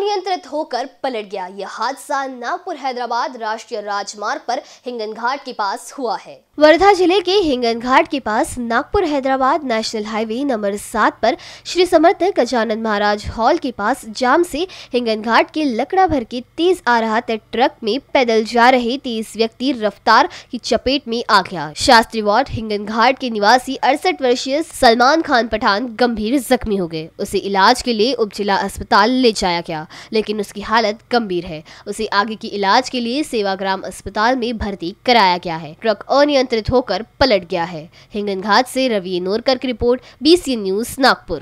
अनियंत्रित होकर पलट गया यह हादसा नागपुर हैदराबाद राष्ट्रीय राजमार्ग पर हिंगन घाट के पास हुआ है वर्धा जिले के हिंगन घाट के पास Nagpur Hyderabad national highway number सात पर श्री समर्थ गजानंद महाराज हॉल के पास जाम से हिंगन घाट के लकड़ा भर के तेज आ रहा ट्रक में पैदल जा रहे तेज व्यक्ति रफ्तार की चपेट में आ गया शास्त्री वार्ड हिंगन घाट के निवासी अड़सठ वर्षीय सलमान खान पठान गंभीर जख्मी हो गए उसे इलाज के लिए उप अस्पताल ले जाया गया लेकिन उसकी हालत गंभीर है उसे आगे की इलाज के लिए सेवाग्राम अस्पताल में भर्ती कराया गया है ट्रक अनियंत्रित होकर पलट गया है हिंगन घाट से रवि नोरकर की रिपोर्ट बी न्यूज नागपुर